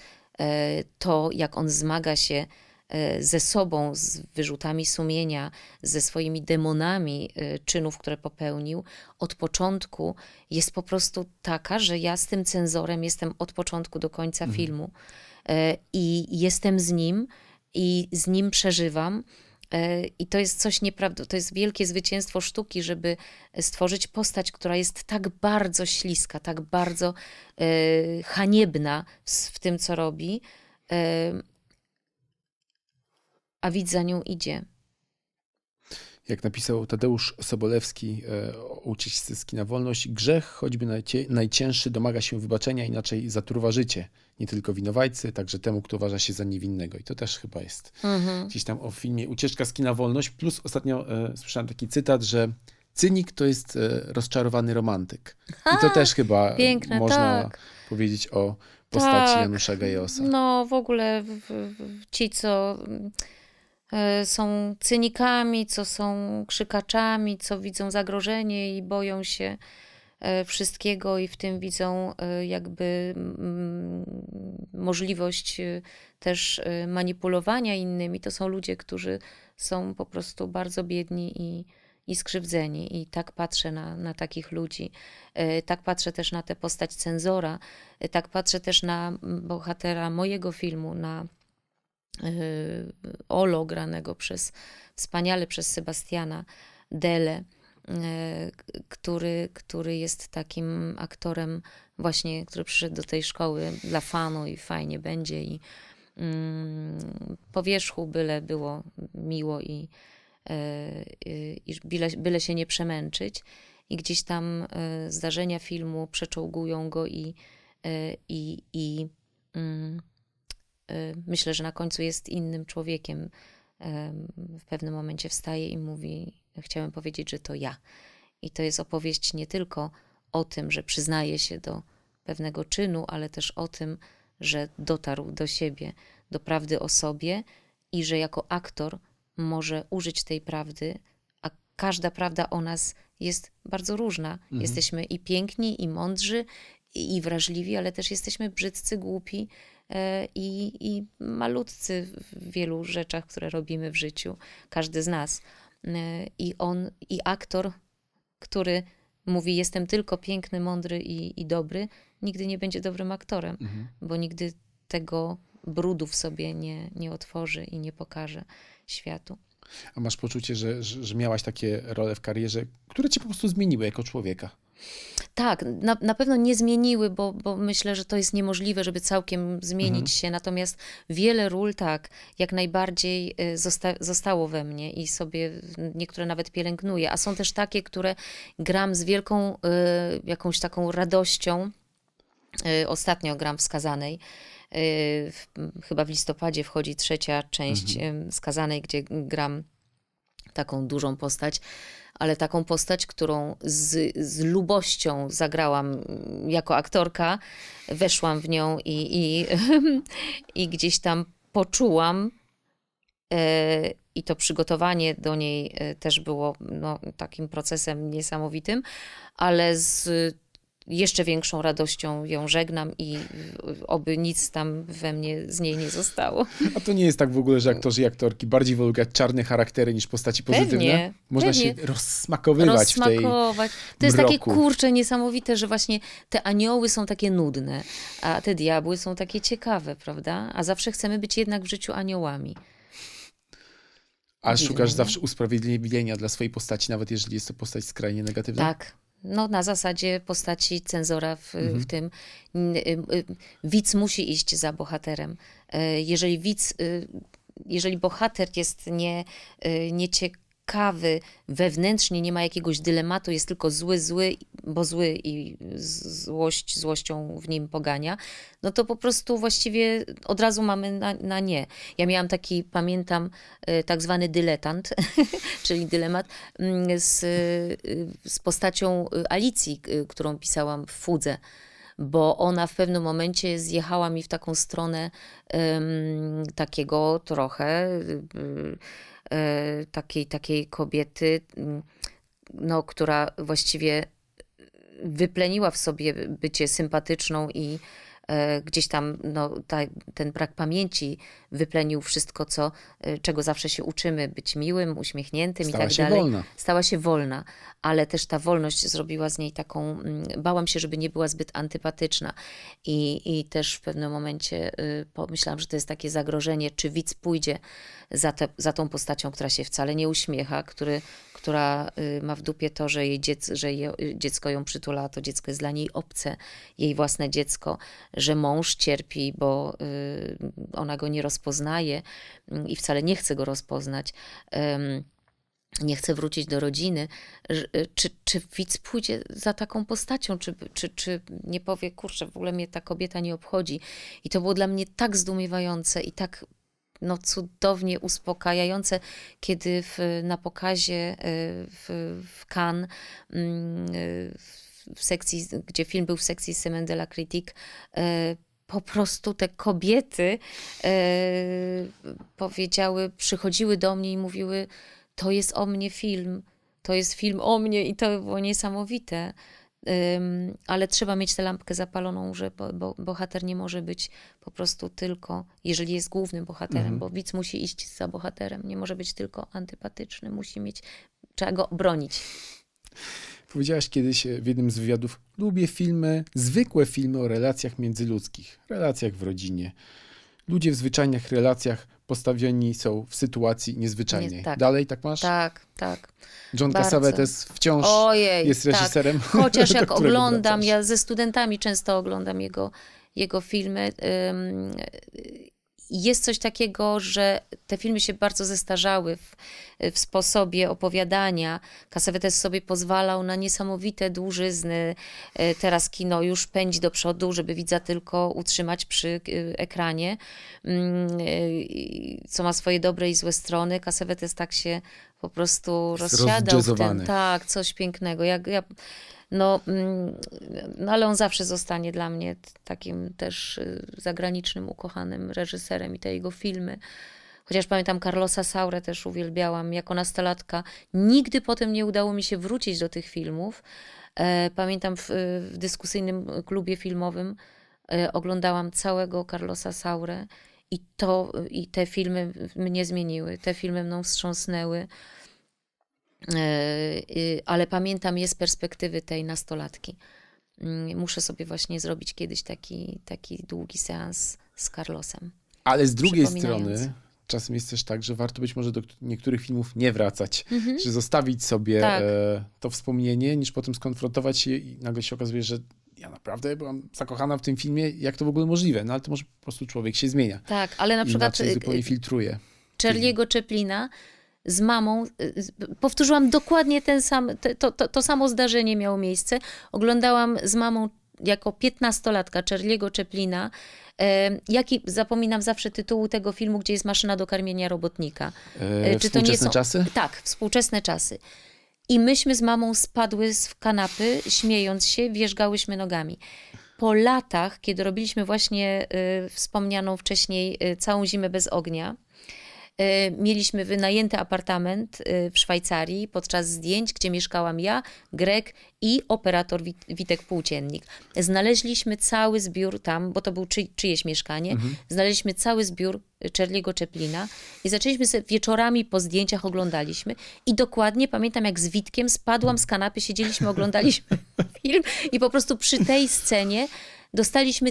to jak on zmaga się E, ze sobą, z wyrzutami sumienia, ze swoimi demonami e, czynów, które popełnił, od początku jest po prostu taka, że ja z tym cenzorem jestem od początku do końca mhm. filmu e, i jestem z nim i z nim przeżywam. I to jest coś nieprawdopodobnego, to jest wielkie zwycięstwo sztuki, żeby stworzyć postać, która jest tak bardzo śliska, tak bardzo e, haniebna w, w tym, co robi, e, a widz za nią idzie. Jak napisał Tadeusz Sobolewski o e, ucieczce z kina Wolność, grzech, choćby najcięższy, domaga się wybaczenia, inaczej zatruwa życie. Nie tylko winowajcy, także temu, kto uważa się za niewinnego. I to też chyba jest mhm. gdzieś tam o filmie Ucieczka z kina Wolność. Plus ostatnio e, słyszałem taki cytat, że cynik to jest e, rozczarowany romantyk. I to też chyba Piękne, można tak. powiedzieć o postaci tak. Janusza Gajosa. No w ogóle w, w, ci, co E, są cynikami, co są krzykaczami, co widzą zagrożenie i boją się e, wszystkiego, i w tym widzą e, jakby mm, możliwość też manipulowania innymi. To są ludzie, którzy są po prostu bardzo biedni i, i skrzywdzeni. I tak patrzę na, na takich ludzi. Tak patrzę też na tę postać cenzora. Tak patrzę też na mm, bohatera mojego filmu, na Y, Olo, granego przez wspaniale przez Sebastiana Dele, y, który, który jest takim aktorem właśnie, który przyszedł do tej szkoły dla fanu i fajnie będzie i mm, po wierzchu byle było miło i, y, i byle, byle się nie przemęczyć i gdzieś tam zdarzenia filmu przeczołgują go i, i, i mm, Y, myślę, że na końcu jest innym człowiekiem. Y, w pewnym momencie wstaje i mówi: Chciałem powiedzieć, że to ja. I to jest opowieść nie tylko o tym, że przyznaje się do pewnego czynu, ale też o tym, że dotarł do siebie, do prawdy o sobie i że jako aktor może użyć tej prawdy, a każda prawda o nas jest bardzo różna. Mhm. Jesteśmy i piękni, i mądrzy, i wrażliwi, ale też jesteśmy brzydcy, głupi, E, i, i malutcy w wielu rzeczach, które robimy w życiu, każdy z nas. E, I on, i aktor, który mówi: Jestem tylko piękny, mądry i, i dobry, nigdy nie będzie dobrym aktorem, mhm. bo nigdy tego brudu w sobie nie, nie otworzy i nie pokaże światu. A masz poczucie, że, że, że miałaś takie role w karierze, które cię po prostu zmieniły jako człowieka? Tak, na, na pewno nie zmieniły, bo, bo myślę, że to jest niemożliwe, żeby całkiem zmienić mhm. się. Natomiast wiele ról tak jak najbardziej y, zosta zostało we mnie i sobie niektóre nawet pielęgnuję. A są też takie, które gram z wielką y, jakąś taką radością. Y, ostatnio gram wskazanej. Y, w, chyba w listopadzie wchodzi trzecia część mhm. Y, Skazanej, gdzie gram taką dużą postać ale taką postać, którą z, z lubością zagrałam jako aktorka, weszłam w nią i, i, i gdzieś tam poczułam. E, I to przygotowanie do niej e, też było no, takim procesem niesamowitym, ale z jeszcze większą radością ją żegnam i oby nic tam we mnie z niej nie zostało. A to nie jest tak w ogóle, że aktorzy i aktorki bardziej wolą grać czarne charaktery niż postaci pozytywne? Pewnie, Można pewnie. się rozsmakowywać, w tej To jest mroku. takie kurcze niesamowite, że właśnie te anioły są takie nudne, a te diabły są takie ciekawe, prawda? A zawsze chcemy być jednak w życiu aniołami. A szukasz zawsze usprawiedliwienia dla swojej postaci, nawet jeżeli jest to postać skrajnie negatywna? Tak, no, na zasadzie postaci cenzora w, mhm. w tym. Y, y, widz musi iść za bohaterem. E, jeżeli widz y, jeżeli bohater jest nie, kawy, wewnętrznie nie ma jakiegoś dylematu, jest tylko zły, zły, bo zły i złość złością w nim pogania, no to po prostu właściwie od razu mamy na, na nie. Ja miałam taki, pamiętam, e, tak zwany dyletant, czyli dylemat, mm, z, y, z postacią Alicji, y, którą pisałam w Fudze bo ona w pewnym momencie zjechała mi w taką stronę um, takiego trochę um, takiej, takiej kobiety, mm, no, która właściwie wypleniła w sobie bycie sympatyczną i E, gdzieś tam no, ta, ten brak pamięci wyplenił wszystko, co, e, czego zawsze się uczymy, być miłym, uśmiechniętym Stała i tak dalej. Wolna. Stała się wolna, ale też ta wolność zrobiła z niej taką, mm, bałam się, żeby nie była zbyt antypatyczna i, i też w pewnym momencie y, pomyślałam, że to jest takie zagrożenie, czy widz pójdzie za, te, za tą postacią, która się wcale nie uśmiecha, który która y, ma w dupie to, że jej dziecko, że je, dziecko ją przytula, to dziecko jest dla niej obce, jej własne dziecko, że mąż cierpi, bo y, ona go nie rozpoznaje mm, i wcale nie chce go rozpoznać nie chce wrócić do rodziny, y, czy, czy widz pójdzie za taką postacią, czy, czy, czy nie powie, kurczę, w ogóle mnie ta kobieta nie obchodzi. I to było dla mnie tak zdumiewające i tak no, cudownie uspokajające, kiedy w, na pokazie y, w, w Cannes mm, y, w sekcji, gdzie film był w sekcji Semen de la Critique, y, po prostu te kobiety powiedziały, przychodziły do mnie i mówiły, to jest o mnie film, to jest film o mnie i to było niesamowite ale trzeba mieć tę lampkę zapaloną, że bo, bohater nie może być po prostu tylko, jeżeli jest głównym bohaterem, mhm. bo widz musi iść za bohaterem, nie może być tylko antypatyczny, musi mieć, trzeba go bronić. Powiedziałaś kiedyś e, w jednym z wywiadów, lubię filmy, zwykłe filmy o relacjach międzyludzkich, relacjach w rodzinie. Ludzie w zwyczajnych relacjach postawieni są w sytuacji niezwyczajnej. Nie, tak. Dalej tak masz? Tak, tak. John Cassavetes wciąż Ojej, jest tak. reżyserem. Tak. Chociaż jak oglądam, wracasz. ja ze studentami często oglądam jego, jego filmy jest coś takiego, że te filmy się bardzo zestarzały w, w sposobie opowiadania. Kasawetes sobie pozwalał na niesamowite dłużyzny. E, teraz kino już pędzi do przodu, żeby widza tylko utrzymać przy e, ekranie, mm, e, co ma swoje dobre i złe strony. Kasawetes tak się po prostu rozsiadał w Tak, coś pięknego. Jak ja no, mm, no ale on zawsze zostanie dla mnie takim też y, zagranicznym, ukochanym reżyserem i te jego filmy. Chociaż pamiętam, Carlosa Saurę też uwielbiałam jako nastolatka. Nigdy potem nie udało mi się wrócić do tych filmów. E, pamiętam w, y, w dyskusyjnym klubie filmowym e, oglądałam całego Carlosa Saurę i to, i te filmy mnie zmieniły, te filmy mną wstrząsnęły. Y, y, ale pamiętam je z perspektywy tej nastolatki. Mm, muszę sobie właśnie zrobić kiedyś taki, taki długi seans z Carlosem. Ale z drugiej strony, czasem jest też tak, że warto być może do niektórych filmów nie wracać, mhm. że zostawić sobie tak. E, to wspomnienie, niż potem skonfrontować się i nagle się okazuje, że ja naprawdę byłam zakochana w tym filmie, jak to w ogóle możliwe? No ale to może po prostu człowiek się zmienia. Tak, ale na przykład... Inaczej y, zupełnie filtruje. Charlie'ego Czeplina z mamą. Y, powtórzyłam dokładnie ten sam, to, to, to samo zdarzenie miało miejsce. Oglądałam z mamą jako piętnastolatka Czerliego Czeplina, e, jaki zapominam zawsze tytułu tego filmu, gdzie jest maszyna do karmienia robotnika. E, e Czy to nie są czasy? Tak, współczesne czasy. I myśmy z mamą spadły z kanapy, śmiejąc się, wierzgałyśmy nogami. Po latach, kiedy robiliśmy właśnie y, wspomnianą wcześniej y, całą zimę bez ognia, E, mieliśmy wynajęty apartament e, w Szwajcarii podczas zdjęć, gdzie mieszkałam ja, Greg i operator Witek Płóciennik. Znaleźliśmy cały zbiór tam, bo to był czy, czyjeś mieszkanie, mhm. znaleźliśmy cały zbiór e, Czerliego Czeplina i zaczęliśmy sobie wieczorami po zdjęciach oglądaliśmy i dokładnie pamiętam jak z Witkiem spadłam z kanapy, siedzieliśmy, oglądaliśmy film i po prostu przy tej scenie dostaliśmy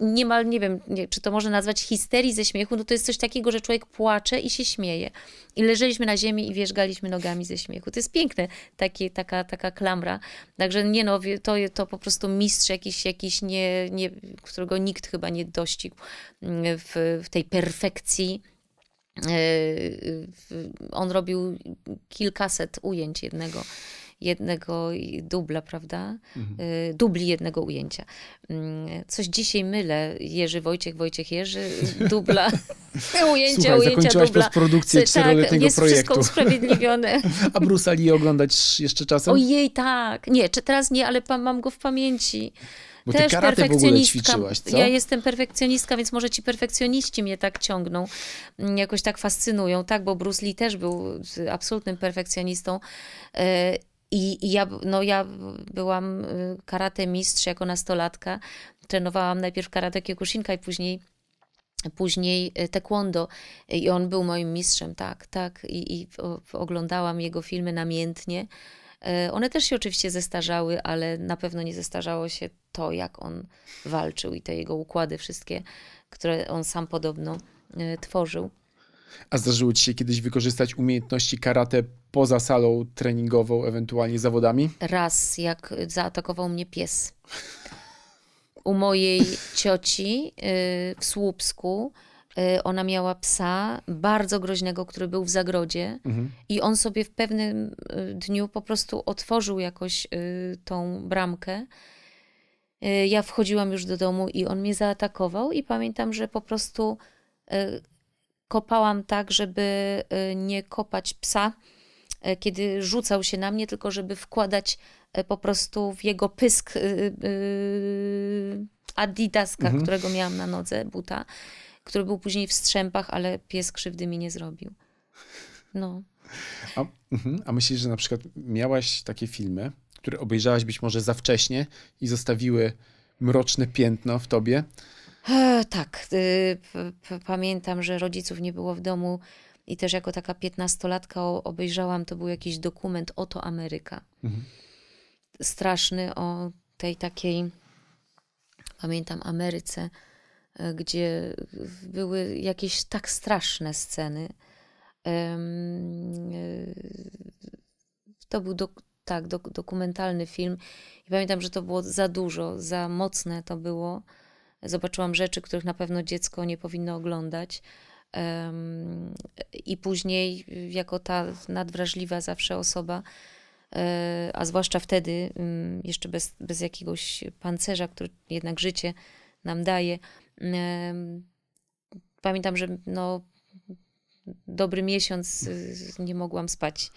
niemal, nie wiem, nie, czy to można nazwać histerii ze śmiechu, no to jest coś takiego, że człowiek płacze i się śmieje. I leżeliśmy na ziemi i wierzgaliśmy nogami ze śmiechu. To jest piękne, takie, taka, taka klamra. Także nie no, to, to po prostu mistrz jakiś, jakiś nie, nie, którego nikt chyba nie dościgł mm, w, w tej perfekcji. E, on robił kilkaset ujęć jednego jednego dubla, prawda? Mhm. Y, dubli jednego ujęcia. Mm, coś dzisiaj mylę, Jerzy Wojciech, Wojciech Jerzy, dubla, ujęcia, Słuchaj, ujęcia, zakończyłaś dubla. postprodukcję tak, czteroletniego jest projektu. wszystko usprawiedliwione. A Bruce Lee oglądać jeszcze czasem? Ojej, tak. Nie, czy teraz nie, ale mam go w pamięci. Bo też ty karate perfekcjonistka. Ja jestem perfekcjonistka, więc może ci perfekcjoniści mnie tak ciągną, mm, jakoś tak fascynują, tak, bo Bruce Lee też był absolutnym perfekcjonistą. Y, i, I, ja, no ja byłam y, karate mistrz jako nastolatka. Trenowałam najpierw karate Kyokushinka i później później y, taekwondo i on był moim mistrzem, tak, tak i, i oglądałam jego filmy namiętnie. Y, one też się oczywiście zestarzały, ale na pewno nie zestarzało się to, jak on walczył i te jego układy wszystkie, które on sam podobno tworzył. A zdarzyło ci się kiedyś wykorzystać umiejętności karate poza salą treningową, ewentualnie zawodami? Raz, jak zaatakował mnie pies. U mojej cioci y, w Słupsku y, ona miała psa bardzo groźnego, który był w zagrodzie, mhm. i on sobie w pewnym y, dniu po prostu otworzył jakoś tą bramkę. Ja wchodziłam już do domu i on mnie zaatakował, i pamiętam, że po prostu kopałam tak, żeby y, nie kopać psa, y, kiedy rzucał się na mnie, tylko żeby wkładać y, po prostu w jego pysk adidaska, mhm. którego miałam na nodze, buta, który był później w strzępach, ale pies krzywdy mi nie zrobił. No. A, mhm. a myślisz, że na przykład miałaś takie filmy, które obejrzałaś być może za wcześnie i zostawiły mroczne piętno w tobie, E, tak, y, pamiętam, że rodziców nie było w domu i też jako taka piętnastolatka obejrzałam, to był jakiś dokument Oto Ameryka. Mhm. Straszny o tej takiej, pamiętam, Ameryce, e, gdzie były jakieś tak straszne sceny. E, to był do, tak, do, dokumentalny film i pamiętam, że to było za dużo, za mocne to było zobaczyłam rzeczy, których na pewno dziecko nie powinno oglądać. I później, jako ta nadwrażliwa zawsze osoba, e, a zwłaszcza wtedy, mm, jeszcze bez, bez jakiegoś pancerza, który jednak życie nam daje, pamiętam, że no, dobry miesiąc y, nie mogłam spać.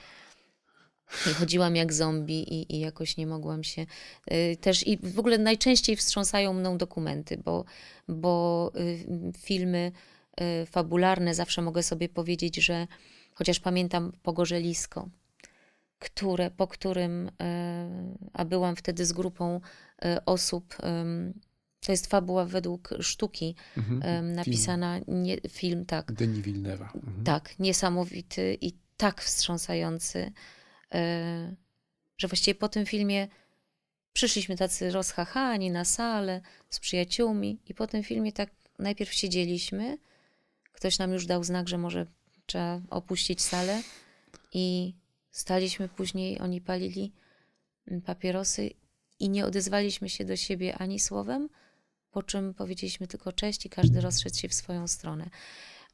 Chodziłam jak zombie i, i jakoś nie mogłam się y, też i w ogóle najczęściej wstrząsają mną dokumenty, bo, bo y, filmy y, fabularne zawsze mogę sobie powiedzieć, że chociaż pamiętam Pogorzelisko, które, po którym, a byłam wtedy z grupą osób, to jest fabuła według sztuki mhm, napisana, film. Nie, film, tak. Denis Villeneuve. Mhm. Tak, niesamowity i tak wstrząsający. Y, że właściwie po tym filmie przyszliśmy tacy rozchachani na salę z przyjaciółmi i po tym filmie tak najpierw siedzieliśmy, ktoś nam już dał znak, że może trzeba opuścić salę i staliśmy później, oni palili mm, papierosy i nie odezwaliśmy się do siebie ani słowem, po czym powiedzieliśmy tylko cześć i każdy rozszedł się w swoją stronę.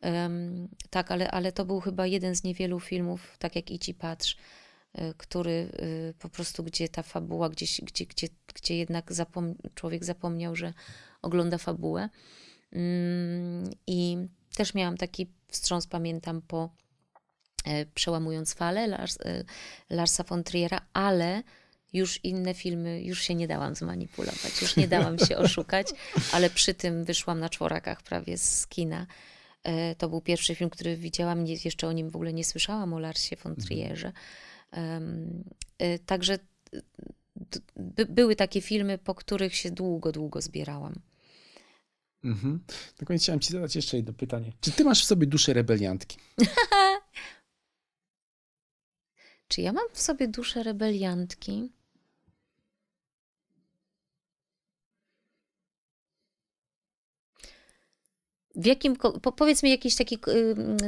Um, tak, ale, ale to był chyba jeden z niewielu filmów, tak jak i ci Patrz, Y, który y, po prostu, gdzie ta fabuła, gdzieś, gdzie, gdzie, gdzie jednak zapom człowiek zapomniał, że ogląda fabułę. Mm, I też miałam taki wstrząs, pamiętam, po e, Przełamując Fale Lars, e, Larsa von Triera, ale już inne filmy, już się nie dałam zmanipulować, już nie dałam się oszukać, ale przy tym wyszłam na czworakach prawie z kina. E, to był pierwszy film, który widziałam, jeszcze o nim w ogóle nie słyszałam, o Larsie von mhm. Trierze. Mhm Y, także y, by, były takie filmy, po których się długo, długo zbierałam. Mhm. Na koniec chciałem ci zadać jeszcze jedno pytanie. Czy ty masz w sobie duszę rebeliantki? Czy ja mam w sobie duszę rebeliantki? W jakim, powiedz mi jakąś y,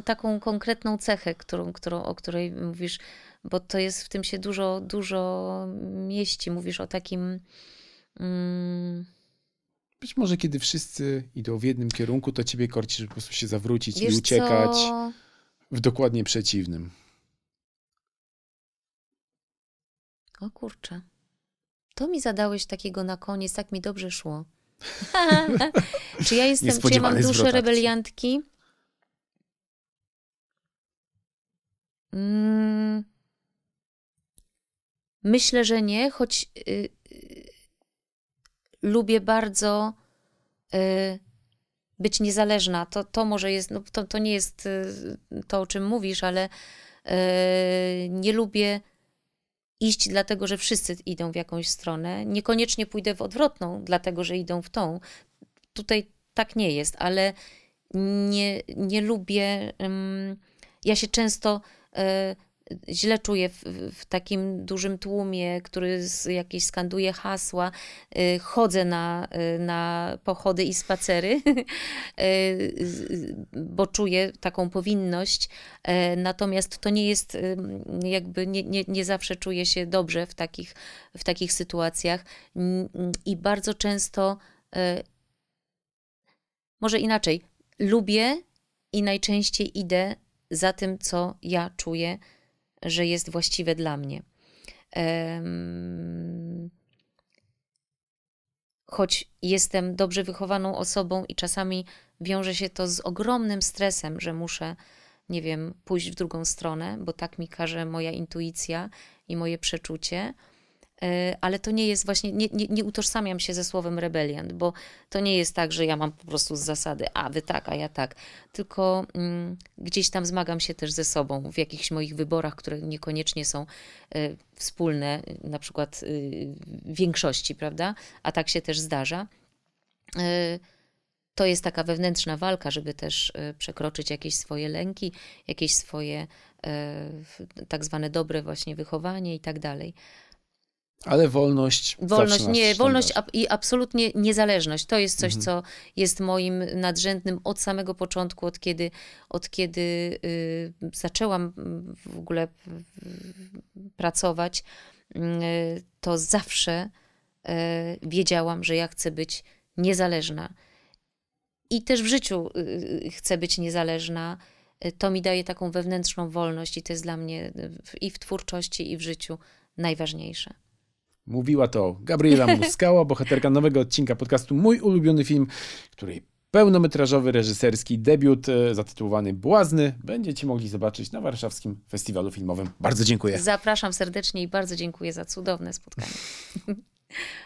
taką konkretną cechę, którą, którą, o której mówisz, bo to jest w tym się dużo, dużo mieści. Mówisz o takim. Mm... Być może kiedy wszyscy idą w jednym kierunku, to ciebie korci, żeby po prostu się zawrócić Wiesz i uciekać co? w dokładnie przeciwnym. O kurczę. To mi zadałeś takiego na koniec, tak mi dobrze szło. czy ja jestem, czy ja mam duszę rebeliantki? Mm, Myślę, że nie, choć y, y, lubię bardzo y, być niezależna. To, to może jest, no, to, to nie jest y, to, o czym mówisz, ale y, nie lubię iść dlatego, że wszyscy idą w jakąś stronę. Niekoniecznie pójdę w odwrotną, dlatego że idą w tą. Tutaj tak nie jest, ale nie, nie lubię. ja się często y, źle czuję w, w, takim dużym tłumie, który jakieś skanduje hasła, y, chodzę na, y, na pochody i spacery, y, bo czuję taką powinność. Natomiast to nie jest, jakby nie, nie, nie zawsze czuję się dobrze w takich, w takich sytuacjach i bardzo często, może inaczej, lubię i najczęściej idę za tym, co ja czuję że jest właściwe dla mnie. Choć jestem dobrze wychowaną osobą i czasami wiąże się to z ogromnym stresem, że muszę, nie wiem, pójść w drugą stronę, bo tak mi każe moja intuicja i moje przeczucie E, ale to nie jest właśnie, nie, nie, nie utożsamiam się ze słowem rebeliant, bo to nie jest tak, że ja mam po prostu z zasady, a wy tak, a ja tak, tylko mm, gdzieś tam zmagam się też ze sobą w jakichś moich wyborach, które niekoniecznie są y, wspólne, na przykład y, większości, prawda? A tak się też zdarza. Y, to jest taka wewnętrzna walka, żeby też przekroczyć jakieś swoje lęki, jakieś swoje tak zwane dobre właśnie wychowanie i tak dalej. Ale wolność. Wolność, nie, wolność ab i absolutnie niezależność. To jest coś, mhm. co jest moim nadrzędnym od samego początku, od kiedy, od kiedy y, zaczęłam w ogóle pracować, y, to zawsze y, wiedziałam, że ja chcę być niezależna. I też w życiu y, y, chcę być niezależna. Y, to mi daje taką wewnętrzną wolność, i to jest dla mnie w, i w twórczości, i w życiu najważniejsze. Mówiła to Gabriela Muskała, bohaterka nowego odcinka podcastu Mój ulubiony film, której pełnometrażowy reżyserski debiut e, zatytułowany Błazny będziecie mogli zobaczyć na warszawskim festiwalu filmowym. Bardzo dziękuję. Zapraszam serdecznie i bardzo dziękuję za cudowne spotkanie.